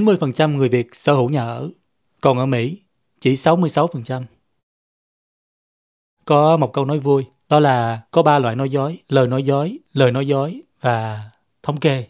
90% người Việt sở hữu nhà ở, còn ở Mỹ chỉ 66%. Có một câu nói vui, đó là có ba loại nói dối, lời nói dối, lời nói dối và thống kê.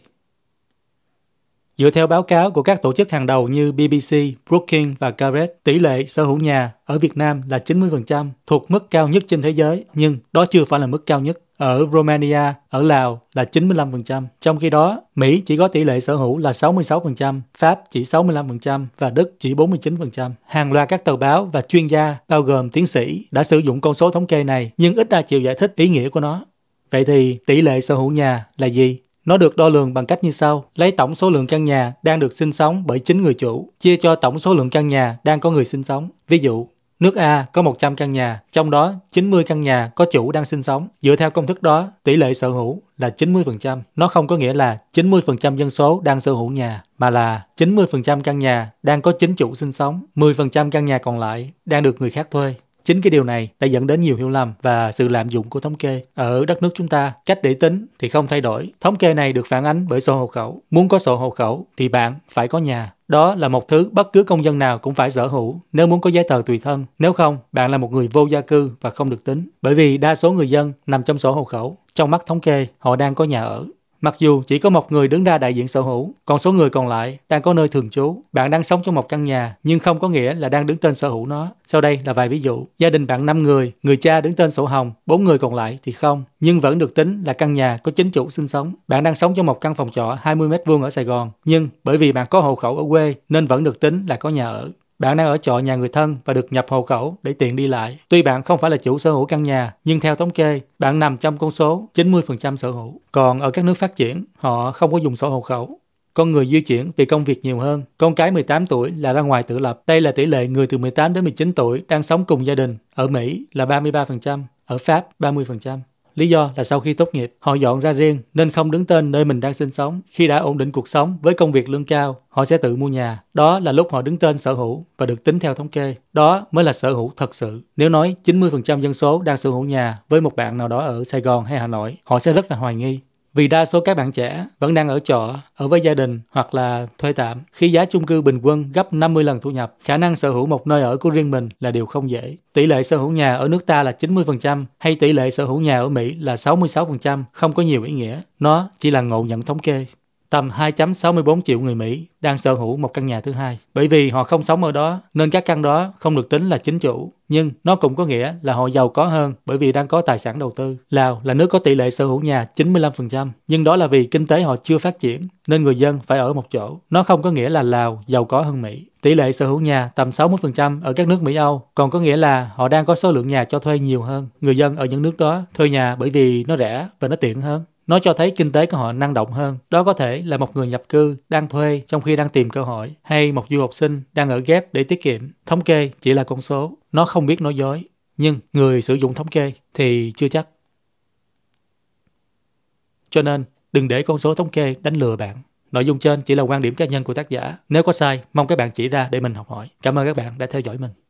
Dựa theo báo cáo của các tổ chức hàng đầu như BBC, Brookings và Garrett, tỷ lệ sở hữu nhà ở Việt Nam là 90%, thuộc mức cao nhất trên thế giới, nhưng đó chưa phải là mức cao nhất ở Romania, ở Lào là 95%. Trong khi đó, Mỹ chỉ có tỷ lệ sở hữu là 66%, Pháp chỉ 65% và Đức chỉ 49%. Hàng loạt các tờ báo và chuyên gia, bao gồm tiến sĩ, đã sử dụng con số thống kê này nhưng ít ai chịu giải thích ý nghĩa của nó. Vậy thì tỷ lệ sở hữu nhà là gì? Nó được đo lường bằng cách như sau, lấy tổng số lượng căn nhà đang được sinh sống bởi chính người chủ, chia cho tổng số lượng căn nhà đang có người sinh sống. Ví dụ, Nước A có 100 căn nhà, trong đó 90 căn nhà có chủ đang sinh sống. Dựa theo công thức đó, tỷ lệ sở hữu là 90%. Nó không có nghĩa là 90% dân số đang sở hữu nhà, mà là 90% căn nhà đang có chính chủ sinh sống, 10% căn nhà còn lại đang được người khác thuê. Chính cái điều này đã dẫn đến nhiều hiểu lầm và sự lạm dụng của thống kê. Ở đất nước chúng ta, cách để tính thì không thay đổi. Thống kê này được phản ánh bởi sổ hộ khẩu. Muốn có sổ hộ khẩu thì bạn phải có nhà. Đó là một thứ bất cứ công dân nào cũng phải sở hữu nếu muốn có giấy tờ tùy thân. Nếu không, bạn là một người vô gia cư và không được tính. Bởi vì đa số người dân nằm trong sổ hộ khẩu. Trong mắt thống kê, họ đang có nhà ở. Mặc dù chỉ có một người đứng ra đại diện sở hữu, còn số người còn lại đang có nơi thường trú. Bạn đang sống trong một căn nhà nhưng không có nghĩa là đang đứng tên sở hữu nó. Sau đây là vài ví dụ. Gia đình bạn 5 người, người cha đứng tên sổ hồng, 4 người còn lại thì không, nhưng vẫn được tính là căn nhà có chính chủ sinh sống. Bạn đang sống trong một căn phòng trọ 20 m2 ở Sài Gòn, nhưng bởi vì bạn có hộ khẩu ở quê nên vẫn được tính là có nhà ở. Bạn đang ở trọ nhà người thân và được nhập hộ khẩu để tiện đi lại. Tuy bạn không phải là chủ sở hữu căn nhà, nhưng theo thống kê, bạn nằm trong con số 90% sở hữu. Còn ở các nước phát triển, họ không có dùng sổ hộ khẩu. Con người di chuyển vì công việc nhiều hơn. Con cái 18 tuổi là ra ngoài tự lập. Đây là tỷ lệ người từ 18 đến 19 tuổi đang sống cùng gia đình. Ở Mỹ là 33%, ở Pháp 30%. Lý do là sau khi tốt nghiệp, họ dọn ra riêng nên không đứng tên nơi mình đang sinh sống. Khi đã ổn định cuộc sống với công việc lương cao, họ sẽ tự mua nhà. Đó là lúc họ đứng tên sở hữu và được tính theo thống kê. Đó mới là sở hữu thật sự. Nếu nói 90% dân số đang sở hữu nhà với một bạn nào đó ở Sài Gòn hay Hà Nội, họ sẽ rất là hoài nghi. Vì đa số các bạn trẻ vẫn đang ở trọ, ở với gia đình hoặc là thuê tạm. Khi giá chung cư bình quân gấp 50 lần thu nhập, khả năng sở hữu một nơi ở của riêng mình là điều không dễ. Tỷ lệ sở hữu nhà ở nước ta là 90% hay tỷ lệ sở hữu nhà ở Mỹ là 66% không có nhiều ý nghĩa. Nó chỉ là ngộ nhận thống kê tầm 2.64 triệu người Mỹ đang sở hữu một căn nhà thứ hai. Bởi vì họ không sống ở đó nên các căn đó không được tính là chính chủ, nhưng nó cũng có nghĩa là họ giàu có hơn bởi vì đang có tài sản đầu tư. Lào là nước có tỷ lệ sở hữu nhà 95%, nhưng đó là vì kinh tế họ chưa phát triển nên người dân phải ở một chỗ. Nó không có nghĩa là Lào giàu có hơn Mỹ. Tỷ lệ sở hữu nhà tầm 60% ở các nước Mỹ Âu còn có nghĩa là họ đang có số lượng nhà cho thuê nhiều hơn. Người dân ở những nước đó thuê nhà bởi vì nó rẻ và nó tiện hơn. Nó cho thấy kinh tế của họ năng động hơn. Đó có thể là một người nhập cư đang thuê trong khi đang tìm cơ hội hay một du học sinh đang ở ghép để tiết kiệm. Thống kê chỉ là con số, nó không biết nói dối. Nhưng người sử dụng thống kê thì chưa chắc. Cho nên, đừng để con số thống kê đánh lừa bạn. Nội dung trên chỉ là quan điểm cá nhân của tác giả. Nếu có sai, mong các bạn chỉ ra để mình học hỏi. Cảm ơn các bạn đã theo dõi mình.